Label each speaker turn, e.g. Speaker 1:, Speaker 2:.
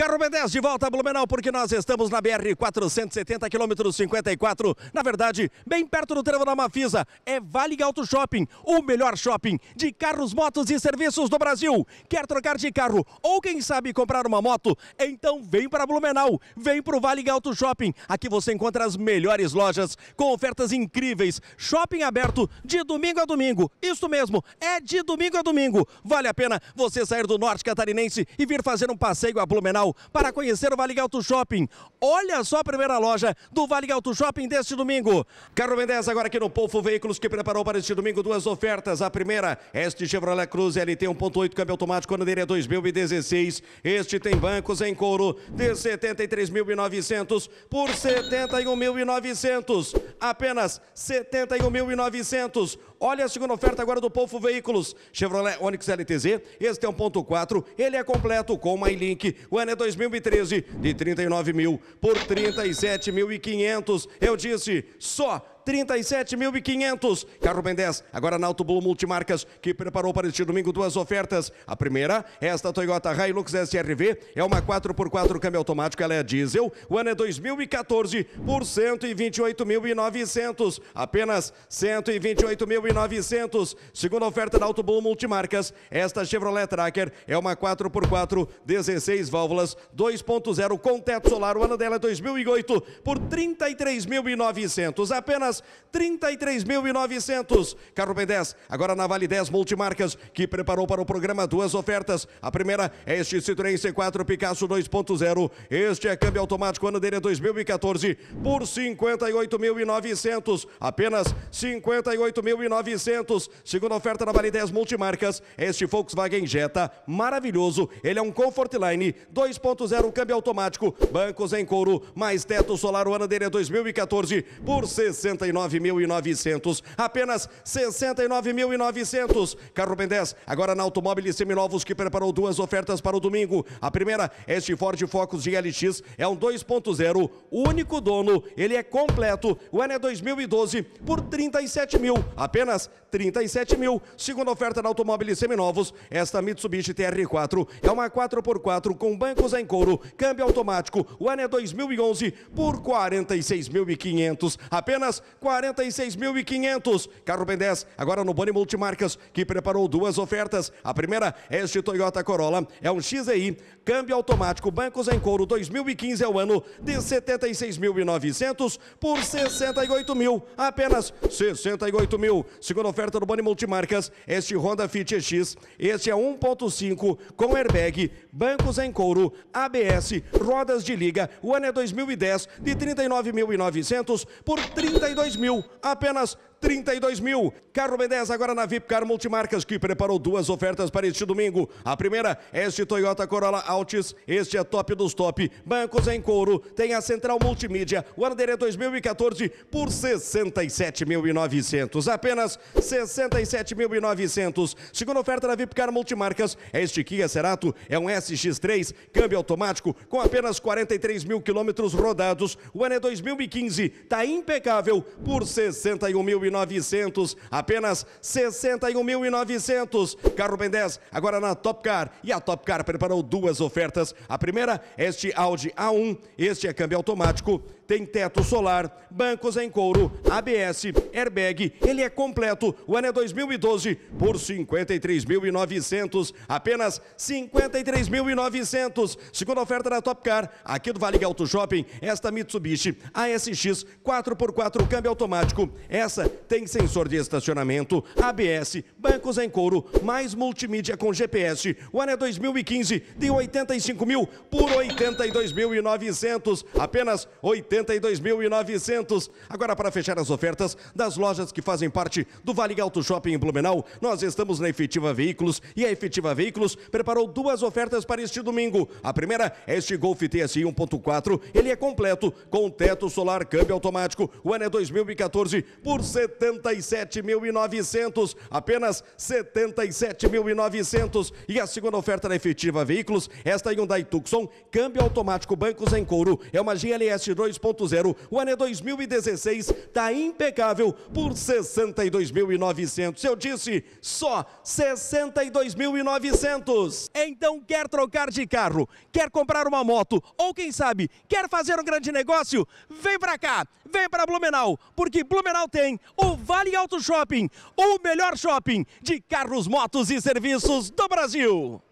Speaker 1: Carro B10 de volta a Blumenau, porque nós estamos na BR 470, quilômetro 54. Na verdade, bem perto do trevo da Mafisa, é Vale Alto Shopping, o melhor shopping de carros, motos e serviços do Brasil. Quer trocar de carro ou, quem sabe, comprar uma moto? Então vem para Blumenau, vem para o Vale Alto Shopping. Aqui você encontra as melhores lojas com ofertas incríveis. Shopping aberto de domingo a domingo. Isso mesmo, é de domingo a domingo. Vale a pena você sair do norte catarinense e vir fazer um passeio a Blumenau para conhecer o Vale Alto Shopping. Olha só a primeira loja do Vale Alto Shopping deste domingo. Carro Mendes agora aqui no Polfo Veículos que preparou para este domingo duas ofertas. A primeira, este Chevrolet Cruz LT 1.8 câmbio automático, ano dele é 2016. Este tem bancos em couro de 73.900 por 71.900. Apenas 71.900. Olha a segunda oferta agora do Povo Veículos. Chevrolet Onix LTZ, este é 1.4, ele é completo com MyLink. O ano é 2013, de 39 mil por 37.500. Eu disse, só 37.500. Carro Ben 10, agora na Auto Blue Multimarcas, que preparou para este domingo duas ofertas. A primeira, esta Toyota Hilux SRV, é uma 4x4 câmbio automático, ela é diesel. O ano é 2014 por 128.900, apenas 128.900. Segunda oferta da Auto Blue Multimarcas, esta Chevrolet Tracker é uma 4x4, 16 válvulas, 2.0 com teto solar. O ano dela é 2008 por 33.900, apenas 33.900. Carro Ben 10, agora na Vale 10 Multimarcas, que preparou para o programa duas ofertas. A primeira é este Citroën C4 Picasso 2.0. Este é câmbio automático, ano dele é 2014, por 58.900. Apenas 58.900. Segunda oferta na Vale 10 Multimarcas, é este Volkswagen Jetta, maravilhoso. Ele é um Comfortline 2.0, câmbio automático, bancos em couro, mais teto solar, o ano dele é 2014, por 60 69.900. Apenas 69.900. Carro Ben 10, agora na Automóveis Seminovos, que preparou duas ofertas para o domingo. A primeira, é este Ford Focus GLX é um 2.0, único dono, ele é completo. O ano é 2012 por 37 mil, apenas 37 mil. Segunda oferta na Automóveis Seminovos, esta Mitsubishi TR4 é uma 4x4 com bancos em couro, câmbio automático. O ano é 2011 por 46.500, apenas 46.500. Carro Ben 10, agora no Boni Multimarcas, que preparou duas ofertas. A primeira, este Toyota Corolla, é um XEI, câmbio automático, bancos em couro, 2015 é o ano, de 76.900 por 68 mil, apenas 68 mil. Segunda oferta do Boni Multimarcas, este Honda Fit EX, este é 1.5 com airbag, bancos em couro, ABS, rodas de liga, o ano é 2010, de 39.900 por 32 2000, apenas 32 mil. Carro B10 agora na Vipcar Multimarcas, que preparou duas ofertas para este domingo. A primeira, este Toyota Corolla Altis, este é top dos top. Bancos em couro, tem a Central Multimídia, o Anderê é 2014 por 67.900. Apenas 67.900. Segunda oferta na Vipcar Multimarcas, este Kia Cerato é um SX3, câmbio automático, com apenas 43 mil quilômetros rodados. O ano é 2015, está impecável por 61.900. 61.900, apenas 61.900. Carro Ben 10 agora na Top Car e a Top Car preparou duas ofertas. A primeira, este Audi A1, este é câmbio automático, tem teto solar, bancos em couro, ABS, airbag, ele é completo. O ano é 2012 por 53.900, apenas 53.900. Segunda oferta da Top Car, aqui do Vale Auto Shopping, esta Mitsubishi ASX 4x4 câmbio automático. Essa tem sensor de estacionamento, ABS, bancos em couro, mais multimídia com GPS. O ano é 2015, de 85 mil por 82.900, apenas 82.900. Agora, para fechar as ofertas das lojas que fazem parte do Vale Alto Shopping em Blumenau, nós estamos na Efetiva Veículos e a Efetiva Veículos preparou duas ofertas para este domingo. A primeira é este Golf TSI 1.4, ele é completo, com teto solar, câmbio automático. O ano é 2014 por 70. 77.900, apenas 77.900. E a segunda oferta na efetiva veículos, esta Hyundai Tucson, câmbio automático bancos em couro, é uma GLS 2.0, o ano é 2016, tá impecável por 62.900. Eu disse, só 62.900. Então quer trocar de carro, quer comprar uma moto ou quem sabe quer fazer um grande negócio? Vem para cá, vem para Blumenau, porque Blumenau tem o Vale Auto Shopping, o melhor shopping de carros, motos e serviços do Brasil.